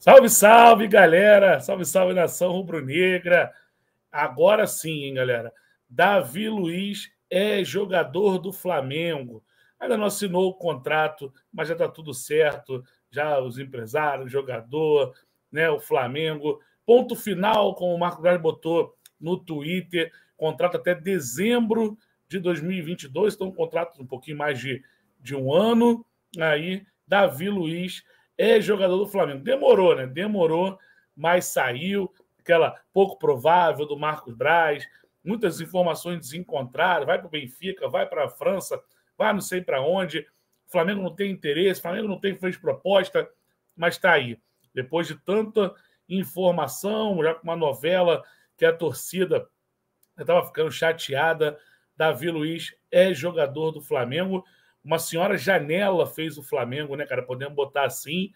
Salve, salve, galera! Salve, salve, nação rubro-negra! Agora sim, hein, galera? Davi Luiz é jogador do Flamengo. Ainda não assinou o contrato, mas já está tudo certo. Já os empresários, jogador, né, o Flamengo. Ponto final, como o Marco Braz botou no Twitter. Contrato até dezembro de 2022. Então, um contrato um pouquinho mais de, de um ano. Aí, Davi Luiz é jogador do Flamengo. Demorou, né? Demorou, mas saiu. Aquela pouco provável do Marcos Braz, muitas informações desencontradas. Vai para o Benfica, vai para a França, vai não sei para onde. O Flamengo não tem interesse, o Flamengo não tem fez proposta, mas está aí. Depois de tanta informação, já com uma novela que a torcida estava ficando chateada, Davi Luiz é jogador do Flamengo uma senhora janela fez o Flamengo, né, cara? Podemos botar assim,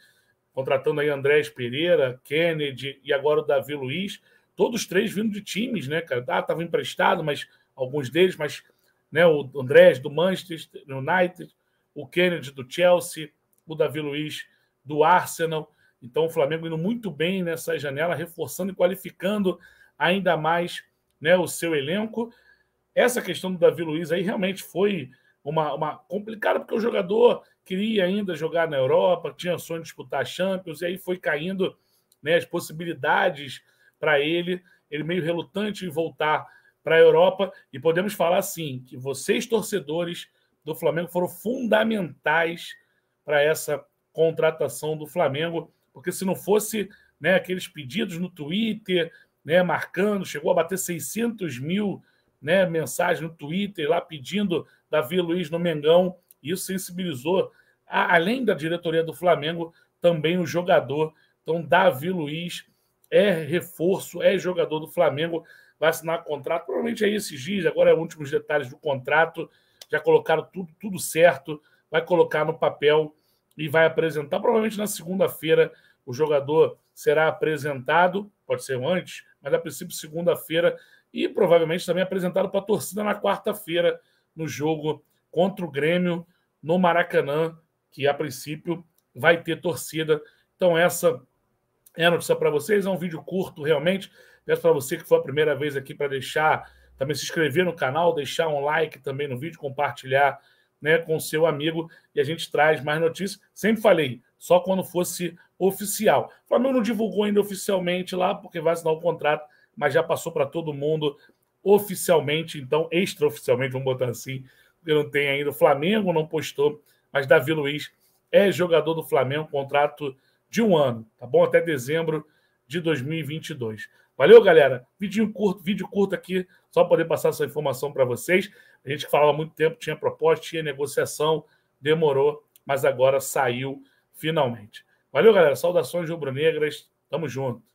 contratando aí Andrés Pereira, Kennedy e agora o Davi Luiz, todos três vindo de times, né, cara? Ah, tava emprestado, mas alguns deles, mas né, o Andrés do Manchester United, o Kennedy do Chelsea, o Davi Luiz do Arsenal. Então, o Flamengo indo muito bem nessa janela, reforçando e qualificando ainda mais né, o seu elenco. Essa questão do Davi Luiz aí realmente foi uma, uma complicada, porque o jogador queria ainda jogar na Europa, tinha sonho de disputar Champions, e aí foi caindo né, as possibilidades para ele, ele meio relutante em voltar para a Europa. E podemos falar, sim, que vocês, torcedores do Flamengo, foram fundamentais para essa contratação do Flamengo, porque se não fosse né, aqueles pedidos no Twitter, né, marcando, chegou a bater 600 mil né, mensagem no Twitter lá pedindo Davi Luiz no Mengão. Isso sensibilizou, a, além da diretoria do Flamengo, também o jogador. Então, Davi Luiz é reforço, é jogador do Flamengo, vai assinar contrato. Provavelmente é esses dias, agora é últimos detalhes do contrato. Já colocaram tudo, tudo certo, vai colocar no papel e vai apresentar. Provavelmente na segunda-feira o jogador será apresentado, pode ser antes, mas a princípio segunda-feira e provavelmente também apresentado para a torcida na quarta-feira, no jogo contra o Grêmio, no Maracanã, que a princípio vai ter torcida. Então, essa é a notícia para vocês. É um vídeo curto, realmente. Peço para você que foi a primeira vez aqui para deixar, também se inscrever no canal, deixar um like também no vídeo, compartilhar né, com seu amigo e a gente traz mais notícias. Sempre falei, só quando fosse oficial. O Flamengo não divulgou ainda oficialmente lá, porque vai assinar o contrato mas já passou para todo mundo oficialmente, então extraoficialmente, vamos botar assim, eu não tenho ainda. O Flamengo não postou, mas Davi Luiz é jogador do Flamengo, contrato de um ano, tá bom? Até dezembro de 2022. Valeu, galera. Vídeo curto, vídeo curto aqui, só poder passar essa informação para vocês. A gente falava há muito tempo, tinha proposta, tinha negociação, demorou, mas agora saiu finalmente. Valeu, galera. Saudações rubro-negras. Tamo junto.